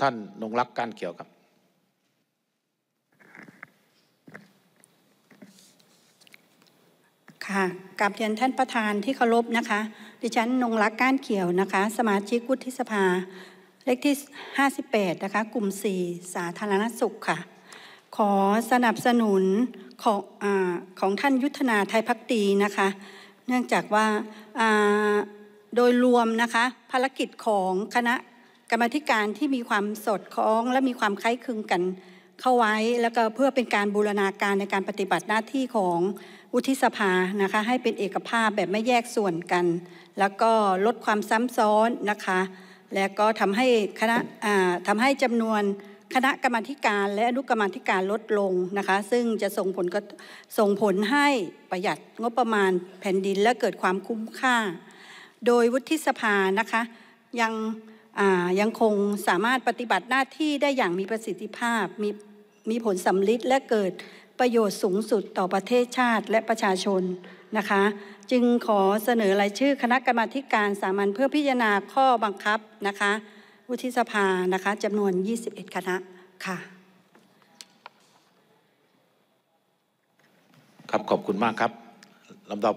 ท่านนงรักการเขียวครับค่ะกับเรียนท่านประธานที่เคารพนะคะ ดิฉันนงรักการเขียวนะคะสมาชิกวุฒิสภาเลขที่ 58 นะคะกลุ่ม 4 สาธารณสุขค่ะ ขอสนับสนุนของอของท่านยุทธนาไทยพักตีนะคะ เนื่องจากว่าโดยรวมนะคะภารกิจของคณะกรรมธิการที่มีความสดคล้องและมีความคล้ายคลึงกัน เข้าไว้แล้วก็เพื่อเป็นการบูรณาการในการปฏิบัติหน้าที่ของวุฒิสภานะคะ ให้เป็นเอกภาพแบบไม่แยกส่วนกัน แล้วก็ลดความซ้ำซ้อนนะคะ แล้วก็ทำให้คณะทำให้จำนวนคณะกรรมธิการและอนุกรรมธิการลดลงนะคะ ซึ่งจะส่งผลก็ส่งผลให้ประหยัดงบประมาณแผ่นดินและเกิดความคุ้มค่า โดยวุฒิสภานะคะยังยังคงสามารถปฏิบัติหน้าที่ได้อย่างมีประสิทธิภาพมีมีผลสำลิดและเกิดประโยชน์สูงสุดต่อประเทศชาติและประชาชนนะคะ จึงขอเสนอรายชื่อคณะกรรมาการสามัญเพื่อพิจารณาข้อบังคับนะคะวุฒิสภานะคะจำนวน 21 คณะค่ะ ครับขอบคุณมากครับลำดับ